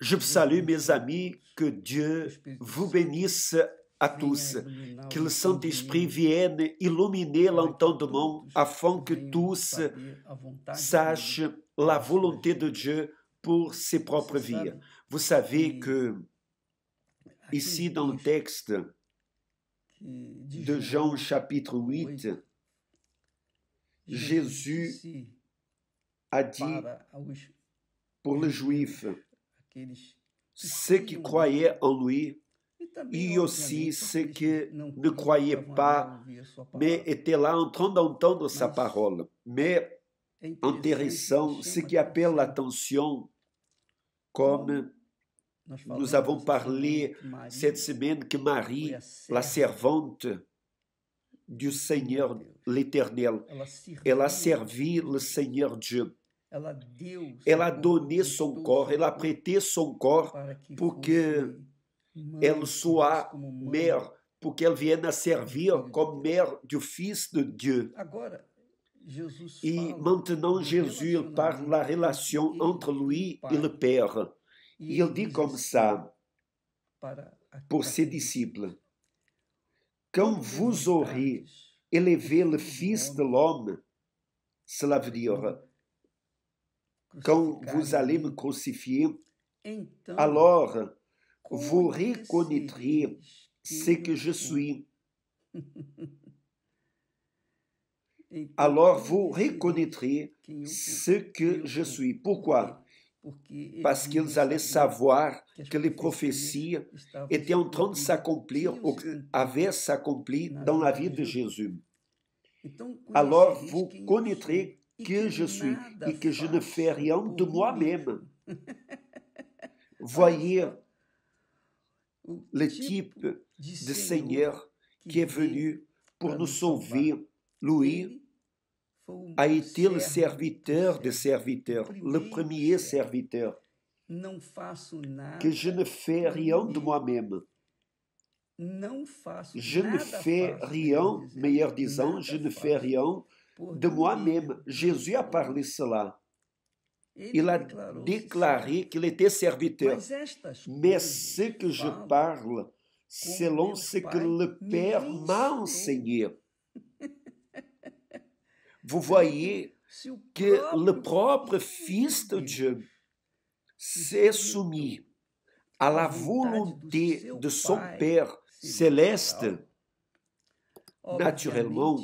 Je salue mes amis, que Dieu vous bénisse à tous, que le Saint-Esprit vienne illuminer l'entendement afin que tous sachent la volonté de Dieu pour ses propres vies. Vous savez que ici dans le texte de Jean chapitre 8, Jésus a dit pour le juif, ceux qui croyaient en lui, et aussi ceux qui ne croyaient pas, mais étaient là en train d'entendre sa parole. Mais intéressant, ce qui appelle l'attention, comme nous avons parlé cette semaine que Marie, la servante du Seigneur l'Éternel, elle a servi le Seigneur Dieu. ela donne son corpo, elle a prêté seu corpo, pour que elle soit mère, ela vem vienne servir como mère do Fils de Deus. E maintenant, Jésus parle a la relation entre lui et le Père. Et il dit comme ça pour ses disciples, Quand vous aurez élevé le Fils de l'homme, cela veut dire Quand vous allez me crucifier, alors vous e reconnaîtrez ce que je suis. Alors vous e reconnaîtrez ce que je suis. Pourquoi Parce qu'ils allaient savoir que les prophéties étaient en train de s'accomplir e ou avaient s'accompli dans la vie de Jésus. Alors vous connaîtrez que je suis et que je ne fais rien de moi-même. Voyez le type de Seigneur qui est venu pour nous sauver. Louis a été le serviteur des serviteurs, le premier serviteur. Que je ne fais rien de moi-même. Je ne fais rien, meilleur disant, je ne fais rien de moi-même. Jésus a parlé cela. Il a déclaré qu'il était serviteur. Mais ce que je parle, selon ce que le Père m'a enseigné. Vous voyez que le propre Fils de Dieu s'est soumis à la volonté de son Père céleste. Naturellement,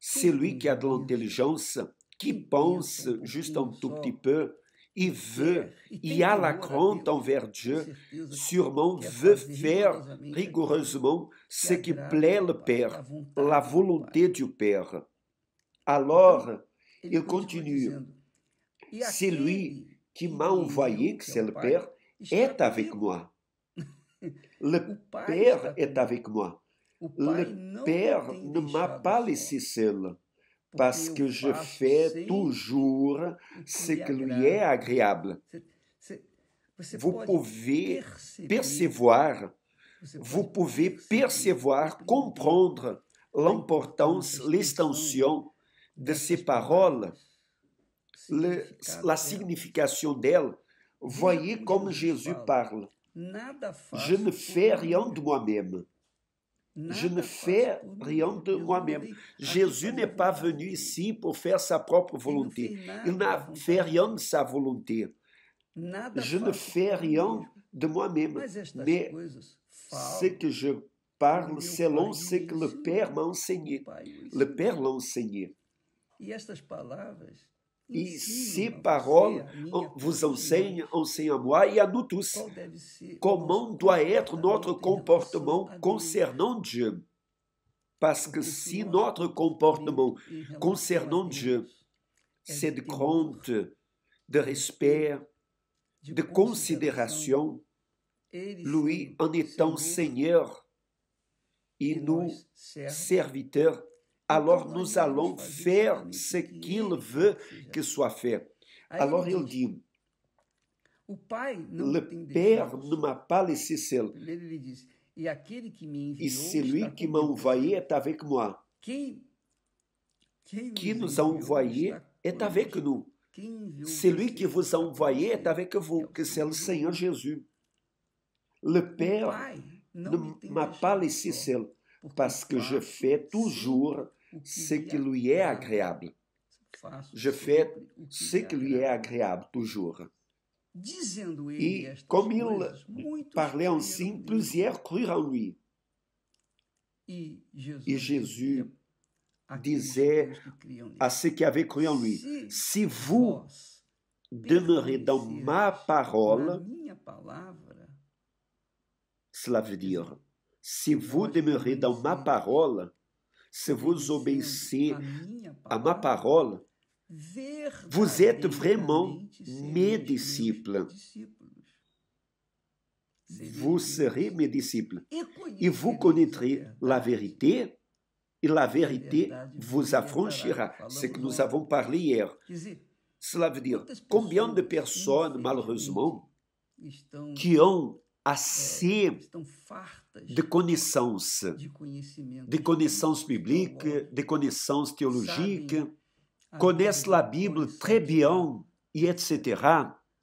Celui qui a de mmh, mmh. l'intelligence, qui pense juste un tout petit peu, il veut, il a la crainte envers Dieu, sûrement veut faire rigoureusement ce qui plaît le Père, la volonté du Père. Alors, il continue. Celui qui m'a envoyé, que c'est le Père, est avec moi. Le Père est avec moi le Père ne m'a pas laissé seul, parce que je fais toujours ce qui lui est agréable. Vous pouvez percevoir, vous pouvez percevoir, comprendre l'importance, l'extension de ces paroles, la signification d'elles. Voyez comme Jésus parle. Je ne fais rien de moi-même. Je ne fais rien de moi-même. Jésus n'est pas venu ici pour faire sa propre volonté. Il n'a fait rien de sa volonté. Je ne fais rien de moi-même, mais ce que je parle c'est ce que le Père m'a enseigné. Le Père l'a enseigné. E et ces parole vous enseigne, enseigne à moi et à nous tous comment doit être notre comportement concernant Dieu. Parce que si notre comportement concernant Dieu, c'est de compte, de respect, de considération, lui en étant Seigneur et nous serviteurs, alors nous allons faire ce qu'il veut que soit fait. Alors il dit, le Père ne m'a pas laissé seul. e celui que m'a envoyé est avec moi. Quem, Qui nous a envoyé est é avec nous. Celui que vous a envoyé est é avec vous, é que c'est le Seigneur Jésus. Le Père ne m'a pas laissé seul, parce que je fais toujours ce qui lui est agréable. Je fais ce qui lui est agréable toujours. Et comme il parlait ainsi, plusieurs crurent en lui. E Et Jésus disait à ceux qui avaient cru en lui, si vous demeurez dans ma parole, cela veut dire, si vous demeurez dans ma parole, se vous obéissez à ma parole, vous êtes vraiment mes disciples. Vous serez mes disciples et e vous connaîtrez la vérité et la vérité vous affranchira. C'est que nous avons parlé hier. Cela veut dire combien de personnes, malheureusement, qui ont a é, se de condições de condições bíblicas, de condições teológicas, conhece a Bíblia très bien e etc.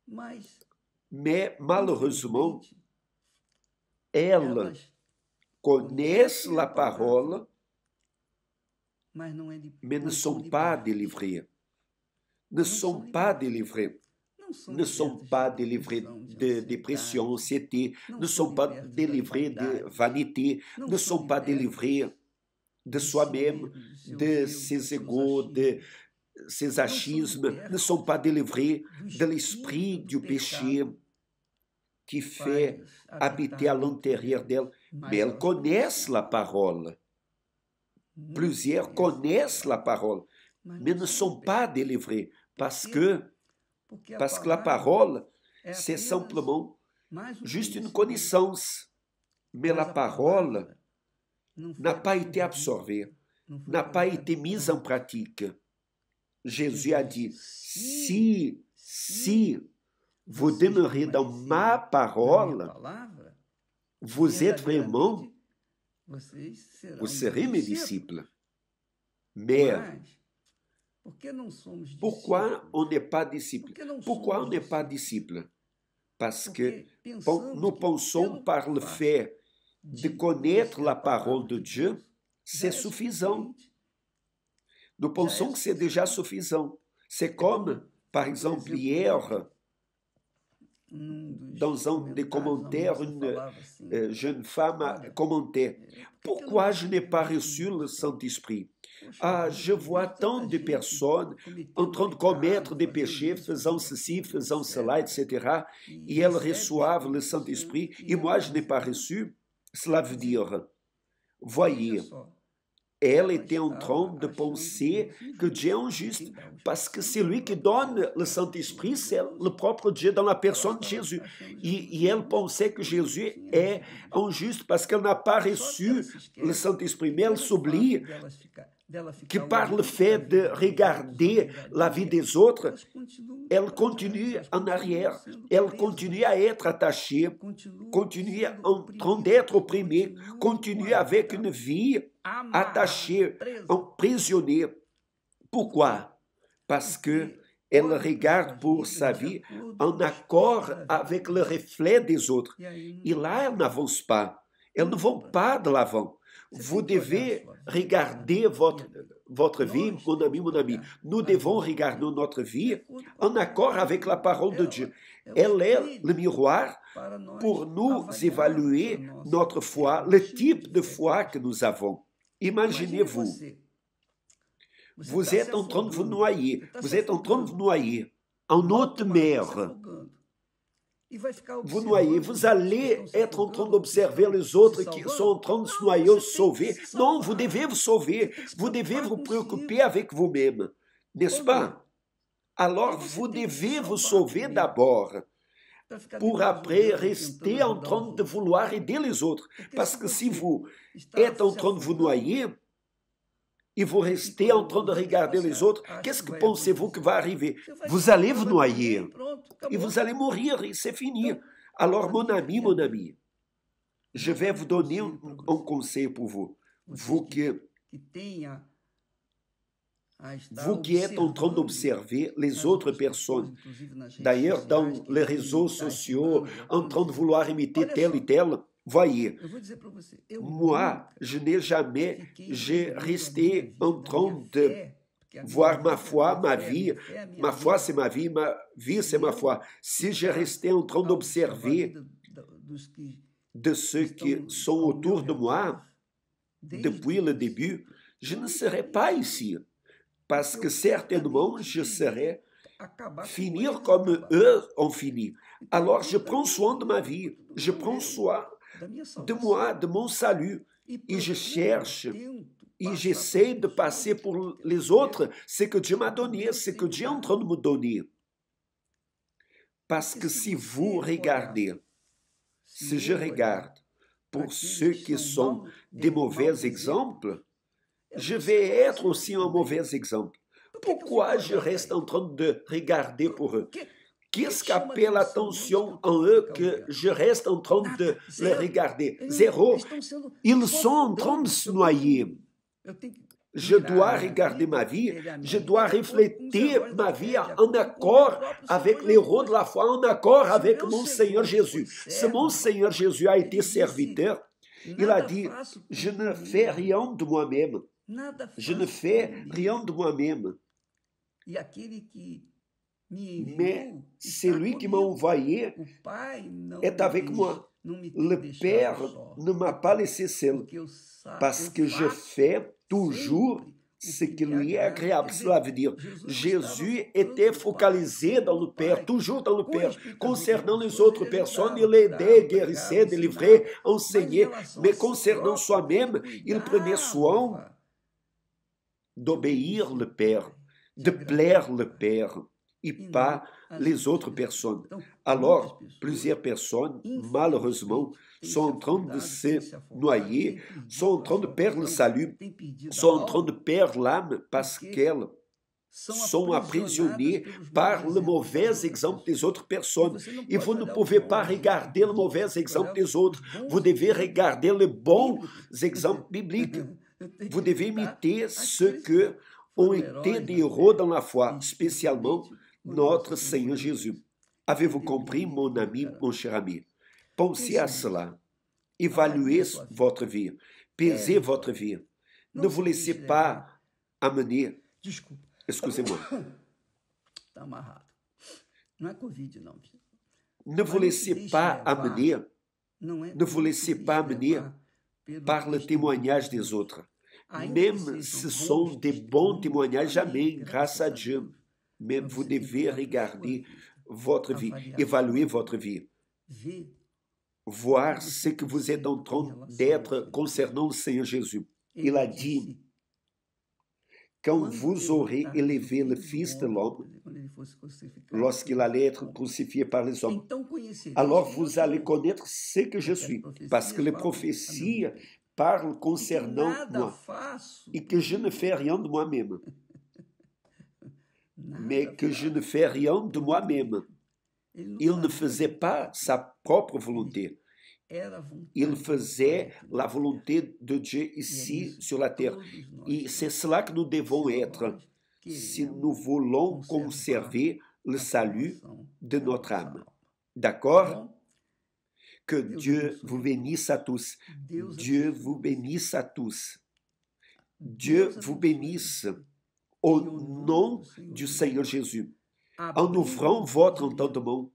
Mas, malheureusement, ela conhece a palavra, mas não é são pas délivrées. Ne sont pas délivrées. ne sont pas délivrés de dépression, anxiété, ne sont pas délivrés de vanité, ne sont pas délivrés de soi-même, de ses égaux, de ses achismes, ne sont pas délivrés de l'esprit du péché qui fait habiter à l'intérieur d'elle. Mais elles connaissent la parole. Plusieurs connaissent la parole, mais ne sont pas délivrés parce que Parce é sessão la parole, c'est simplement juste une connaissance. Mais la parole n'a pas été absorbée, n'a pas été mise en pratique. Jésus a dit, si, si vous demeurez dans ma parole, vous êtes vraiment, vous serez mes disciples. Mais Pourquoi on n'est pas disciple Pourquoi on n'est pas disciple Parce que nous pensons par le fait de connaître la parole de Dieu, c'est suffisant. Nous pensons que c'est déjà suffisant. C'est comme, par exemple, hier, dans un des commentaires, une euh, jeune femme a commenté, « pourquoi je n'ai pas reçu le Saint-Esprit ah, je vois tant de personnes en train de commettre des péchés, faisant ceci, faisant cela, etc. Et elles reçoivent le Saint-Esprit et moi je n'ai pas reçu. Cela veut dire, voyez, elle était en train de penser que Dieu est injuste, parce que c'est lui qui donne le Saint-Esprit, c'est le propre Dieu dans la personne de Jésus. Et, et elle pensait que Jésus est injuste parce qu'elle n'a pas reçu le Saint-Esprit, mais elle s'oublie qui par le fait de regarder la vie des autres, elle continue en arrière, elle continue à être attachée, continue en train d'être opprimée, continue avec une vie attachée, emprisonnée. Pourquoi Parce que elle regarde pour sa vie en accord avec le reflet des autres. Et là, elle n'avance pas. Elle ne va pas de l'avant vous devez regarder votre, votre vie, mon ami, mon ami. Nous devons regarder notre vie en accord avec la parole de Dieu. Euh, Elle est le miroir pour nous évaluer notre foi, le type de foi que nous avons. Imaginez-vous, vous êtes en train de vous noyer, vous êtes en train de vous noyer en haute mer. Vous noyez, vous allez então, être en train d'observer les autres qui sont en train de se noyer ou se sauver. Non, vous devez vous sauver, vous devez vous préoccuper avec vous-même, n'est-ce pas Alors, vous devez vous sauver d'abord pour après rester en train de vouloir aider les autres. Parce que si vous êtes en train de vous noyer, e vous restez en train de regarder les autres, qu'est-ce que pensez-vous que va arriver Vous allez vous noyer et vous allez mourir et c'est fini. Alors mon ami, mon ami, je vais vous donner un, un conseil pour vous. Vous qui, vous qui êtes en train d'observer les autres personnes, d'ailleurs dans les réseaux sociaux, en train de vouloir imiter tel et tel, Voyez, moi, je n'ai jamais, j'ai resté en train de voir ma foi, ma vie. Ma foi, c'est ma vie, ma vie, c'est ma foi. Si j'ai resté en train d'observer de ceux qui sont autour de moi depuis le début, je ne serais pas ici. Parce que certainement, je serais finir comme eux ont fini. Alors, je prends soin de ma vie. Je prends soin de moi, de mon salut. E et je cherche et j'essaie de passer pour les autres ce que Dieu m'a donné, ce que Dieu est en train de me donner. Parce que si vous regardez, si je regarde pour ceux qui sont des mauvais exemples, je vais être aussi un mauvais exemple. Pourquoi je reste en train de regarder pour eux Qu'est-ce qui appelle l'attention en eux que je reste en train ah, de les regarder hum, Zéro. Ils sont en train de se noyer. Je dois regarder ma vie, je dois refléter ma vie en accord avec l'héros de la foi, en accord avec mon Seigneur Jésus. Si mon Seigneur Jésus a été serviteur, il a dit, je ne fais rien de moi-même. Je ne fais rien de moi-même. E Mais lui qui m'a envoyé est avec moi. Le Père ne m'a pas laissé seul parce que je fais toujours ce qui lui est agréable. Cela veut dire, Jésus était focalisé dans le Père, toujours dans le Père. Concernant les autres personnes, il aidait, guérissait, délivrait, enseignait. Mais concernant soi-même, il prenait soin d'obéir le Père, de plaire le Père. et pas les autres personnes. Alors, plusieurs personnes, malheureusement, sont en train de se noyer, sont en train de perdre le salut, sont en train de perdre l'âme parce qu'elles sont apprisionnées par le mauvais exemple des autres personnes. Et vous ne pouvez pas regarder le mauvais exemple des autres, vous devez regarder les bons exemples bibliques. Vous devez imiter ce que ont été des héros dans la foi, spécialement notre Seigneur Jésus. Avez-vous compris, mon ami, mon cher ami? Pensez à cela. Évaluez votre vie. Pesez é. votre vie. Ne vous laissez pas amener. Excusez-moi. Está amarrado. Não não. é Covid, Ne vous laissez pas amener. É- ne vous laissez pas amener par le témoignage des autres. Même se ce sont des bons témoignages, amém, graças a Deus. Mais vous devez regarder votre vie, évaluer votre vie, voir ce que vous êtes en train d'être concernant le Seigneur Jésus. Il a dit, quand vous aurez élevé le Fils de l'homme, lorsqu'il allait être crucifié par les hommes, alors vous allez connaître ce que je suis, parce que les prophéties parlent concernant moi et que je ne fais rien de moi-même mais que je ne fais rien de moi-même. Il ne faisait pas sa propre volonté. Il faisait la volonté de Dieu e ici sur la terre. Et c'est cela que nous devons être si nous voulons conserver le salut de notre âme. D'accord Que Dieu vous bénisse à tous. Dieu vous bénisse à tous. Dieu vous bénisse. au nom du Seigneur Jésus. En ouvrant votre entendement,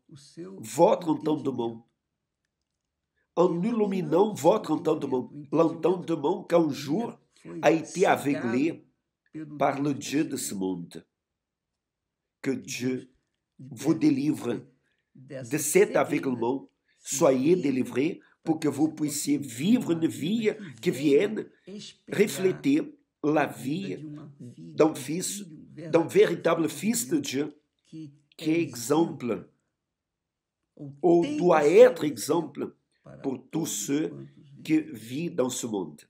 votre entendement, en illuminant votre entendement, l'entendement qu'un jour a été aveuglé par le Dieu de ce monde. Que Dieu vous délivre de cet aveuglement. Soyez délivrés pour que vous puissiez vivre une vie qui vienne refléter la vie d'un fils, d'un véritable fils de Dieu qui é est exemple ou doit être exemple pour tous ceux qui vivent dans ce monde.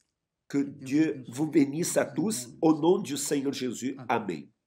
Que Dieu vous bénisse à tous au nom du Seigneur Jésus. Amen.